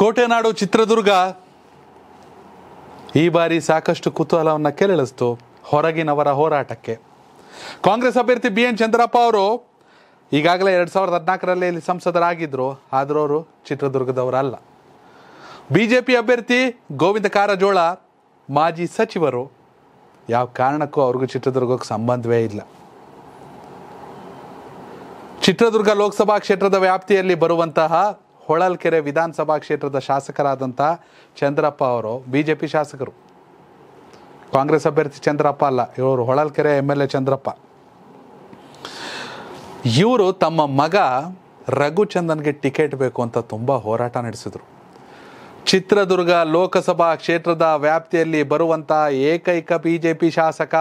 ಕೋಟೆನಾಡು ಚಿತ್ರದುರ್ಗ ಈ ಬಾರಿ ಸಾಕಷ್ಟು ಕುತೂಹಲವನ್ನು ಕೆಳಳಿಸ್ತು ಹೊರಗಿನವರ ಹೋರಾಟಕ್ಕೆ ಕಾಂಗ್ರೆಸ್ ಅಭ್ಯರ್ಥಿ ಬಿ ಎನ್ ಚಂದ್ರಪ್ಪ ಅವರು ಈಗಾಗಲೇ ಎರಡು ಸಾವಿರದ ಹದಿನಾಲ್ಕರಲ್ಲಿ ಇಲ್ಲಿ ಸಂಸದರಾಗಿದ್ದರು ಆದರೂ ಅವರು ಚಿತ್ರದುರ್ಗದವರಲ್ಲ ಬಿ ಜೆ ಪಿ ಅಭ್ಯರ್ಥಿ ಗೋವಿಂದ ಕಾರಜೋಳ ಮಾಜಿ ಸಚಿವರು ಯಾವ ಕಾರಣಕ್ಕೂ ಅವ್ರಿಗೂ ಚಿತ್ರದುರ್ಗಕ್ಕೆ ಸಂಬಂಧವೇ ಇಲ್ಲ ಚಿತ್ರದುರ್ಗ ಲೋಕಸಭಾ ಕ್ಷೇತ್ರದ ವ್ಯಾಪ್ತಿಯಲ್ಲಿ ಬರುವಂತಹ ಹೊಳಲ್ಕೆರೆ ವಿಧಾನಸಭಾ ಕ್ಷೇತ್ರದ ಶಾಸಕರಾದಂಥ ಚಂದ್ರಪ್ಪ ಅವರು ಬಿ ಜೆ ಪಿ ಶಾಸಕರು ಕಾಂಗ್ರೆಸ್ ಅಭ್ಯರ್ಥಿ ಚಂದ್ರಪ್ಪ ಅಲ್ಲ ಇವರು Holalkere M L A Chandrappa ಇವರು ತಮ್ಮ ಮಗ ರಘುಚಂದನ್ಗೆ ಟಿಕೆಟ್ ಬೇಕು ಅಂತ ತುಂಬ ಹೋರಾಟ ನಡೆಸಿದರು ಚಿತ್ರದುರ್ಗ ಲೋಕಸಭಾ ಕ್ಷೇತ್ರದ ವ್ಯಾಪ್ತಿಯಲ್ಲಿ ಬರುವಂಥ ಏಕೈಕ ಬಿ ಜೆ ಪಿ ಶಾಸಕ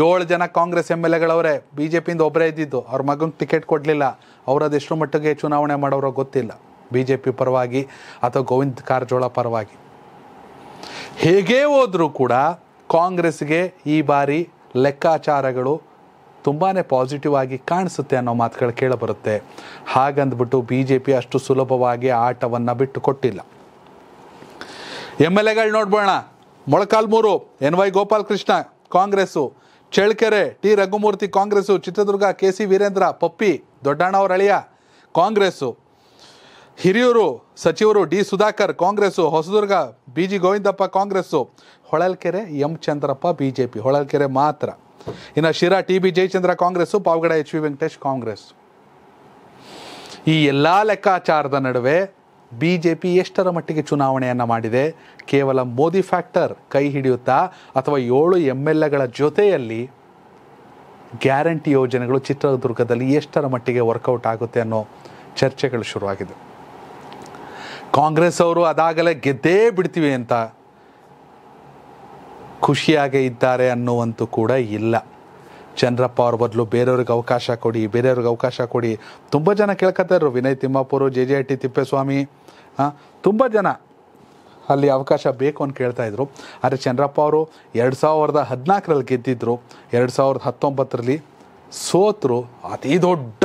ಏಳು ಜನ ಕಾಂಗ್ರೆಸ್ ಎಮ್ ಎಲ್ ಎಗಳವರೇ ಬಿ ಜೆ ಪಿಯಿಂದ ಒಬ್ಬರೇ ಇದ್ದಿದ್ದು ಅವ್ರ ಮಗನಿಗೆ ಟಿಕೆಟ್ ಕೊಡಲಿಲ್ಲ ಅವ್ರು ಎಷ್ಟು ಮಟ್ಟಿಗೆ ಚುನಾವಣೆ ಮಾಡೋರೋ ಗೊತ್ತಿಲ್ಲ ಬಿ ಜೆ ಪಿ ಪರವಾಗಿ ಅಥವಾ ಗೋವಿಂದ ಕಾರಜೋಳ ಪರವಾಗಿ ಹೇಗೇ ಹೋದರೂ ಕೂಡ ಕಾಂಗ್ರೆಸ್ಗೆ ಈ ಬಾರಿ ಲೆಕ್ಕಾಚಾರಗಳು ತುಂಬಾ ಪಾಸಿಟಿವ್ ಆಗಿ ಕಾಣಿಸುತ್ತೆ ಅನ್ನೋ ಮಾತುಗಳು ಕೇಳಬರುತ್ತೆ ಹಾಗಂದ್ಬಿಟ್ಟು ಬಿ ಜೆ ಪಿ ಅಷ್ಟು ಸುಲಭವಾಗಿ ಆಟವನ್ನು ಬಿಟ್ಟು ಕೊಟ್ಟಿಲ್ಲ ಎಮ್ ಎಲ್ ಎಗಳು ನೋಡ್ಬೋಣ Molakalmuru N Y Gopalakrishna Congress Challakere T Raghumurthy Congress Chitradurga K C Veerendra Puppy ದೊಡ್ಡಣ್ಣವರ ಅಳಿಯ ಕಾಂಗ್ರೆಸ್ಸು ಹಿರಿಯೂರು ಸಚಿವರು D Sudhakar Congress Hosadurga B G Govindappa Congress Holalkere M Chandrappa B J P Holalkere ಮಾತ್ರ ಇನ್ನು Sira T B Jayachandra Congress Pavagada H V Venkatesh Congress ಈ ಎಲ್ಲ ಲೆಕ್ಕಾಚಾರದ ನಡುವೆ ಬಿ ಜೆ ಪಿ ಎಷ್ಟರ ಮಟ್ಟಿಗೆ ಚುನಾವಣೆಯನ್ನು ಮಾಡಿದೆ ಕೇವಲ ಮೋದಿ ಫ್ಯಾಕ್ಟರ್ ಕೈ ಹಿಡಿಯುತ್ತಾ ಅಥವಾ ಏಳು ಎಮ್ ಎಲ್ ಎಗಳ ಜೊತೆಯಲ್ಲಿ ಗ್ಯಾರಂಟಿ ಯೋಜನೆಗಳು ಚಿತ್ರದುರ್ಗದಲ್ಲಿ ಎಷ್ಟರ ಮಟ್ಟಿಗೆ ವರ್ಕೌಟ್ ಆಗುತ್ತೆ ಅನ್ನೋ ಚರ್ಚೆಗಳು ಶುರುವಾಗಿದೆ ಕಾಂಗ್ರೆಸ್ ಅವರು ಅದಾಗಲೇ ಗೆದ್ದೇ ಬಿಡ್ತೀವಿ ಅಂತ ಖುಷಿಯಾಗೇ ಇದ್ದಾರೆ ಅನ್ನುವಂತೂ ಕೂಡ ಇಲ್ಲ ಚಂದ್ರಪ್ಪ ಅವ್ರ ಬದಲು ಬೇರೆಯವ್ರಿಗೆ ಅವಕಾಶ ಕೊಡಿ ಬೇರೆಯವ್ರಿಗೆ ಅವಕಾಶ ಕೊಡಿ ತುಂಬ ಜನ ಕೇಳ್ಕೊತಾಯಿದ್ರು Vinay Thimmapura J J I T Thippeswamy ತುಂಬ ಜನ ಅಲ್ಲಿ ಅವಕಾಶ ಬೇಕು ಅಂತ ಇದ್ರು ಆದರೆ ಚಂದ್ರಪ್ಪ ಅವರು ಎರಡು ಸಾವಿರದ ಹದಿನಾಲ್ಕರಲ್ಲಿ ಗೆದ್ದಿದ್ರು ಎರಡು ಸಾವಿರದ ಹತ್ತೊಂಬತ್ತರಲ್ಲಿ ಸೋತರು ಅತಿ ದೊಡ್ಡ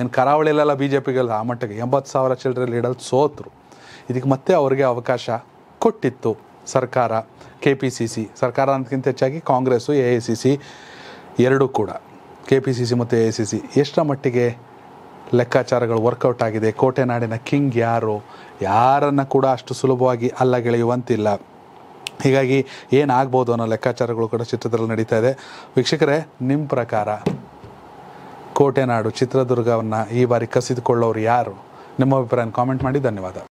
ಏನು ಕರಾವಳಿಯಲ್ಲೆಲ್ಲ ಬಿ ಜೆ ಪಿಗೆಲ್ಲ ಆ ಮಟ್ಟಕ್ಕೆ ಎಂಬತ್ತು ಸಾವಿರ ಚಿಲ್ಡ್ರೆ ಲೀಡಲ್ಲಿ ಸೋತರು ಇದಕ್ಕೆ ಮತ್ತೆ ಅವರಿಗೆ ಅವಕಾಶ ಕೊಟ್ಟಿತ್ತು ಸರ್ಕಾರ ಕೆ ಪಿ ಸಿ ಸಿ ಸರ್ಕಾರ ಅಂತಕ್ಕಿಂತ ಹೆಚ್ಚಾಗಿ Congress A I C C ಎರಡೂ ಕೂಡ ಕೆ ಪಿ ಸಿ ಸಿ ಮತ್ತು ಎ ಸಿ ಸಿ ಎಷ್ಟರ ಮಟ್ಟಿಗೆ ಲೆಕ್ಕಾಚಾರಗಳು ವರ್ಕೌಟ್ ಆಗಿದೆ ಕೋಟೆನಾಡಿನ ಕಿಂಗ್ ಯಾರು ಯಾರನ್ನು ಕೂಡ ಅಷ್ಟು ಸುಲಭವಾಗಿ ಅಲ್ಲಗೆಳೆಯುವಂತಿಲ್ಲ ಹೀಗಾಗಿ ಏನಾಗ್ಬೋದು ಅನ್ನೋ ಲೆಕ್ಕಾಚಾರಗಳು ಕೂಡ ಚಿತ್ರದಲ್ಲಿ ನಡೀತಾ ಇದೆ ವೀಕ್ಷಕರೇ ನಿಮ್ಮ ಪ್ರಕಾರ ಕೋಟೆನಾಡು ಚಿತ್ರದುರ್ಗವನ್ನು ಈ ಬಾರಿ ಕಸಿದುಕೊಳ್ಳೋರು ಯಾರು ನಿಮ್ಮ ಅಭಿಪ್ರಾಯನ ಕಾಮೆಂಟ್ ಮಾಡಿ ಧನ್ಯವಾದ